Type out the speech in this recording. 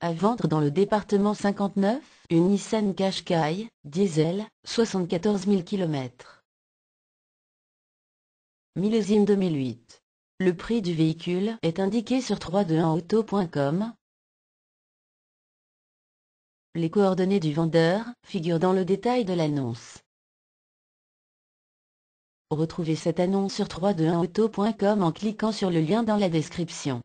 À vendre dans le département 59, une Nissan Qashqai, diesel, 74 000 km. Millésime 2008. Le prix du véhicule est indiqué sur 321auto.com. Les coordonnées du vendeur figurent dans le détail de l'annonce. Retrouvez cette annonce sur 321auto.com en cliquant sur le lien dans la description.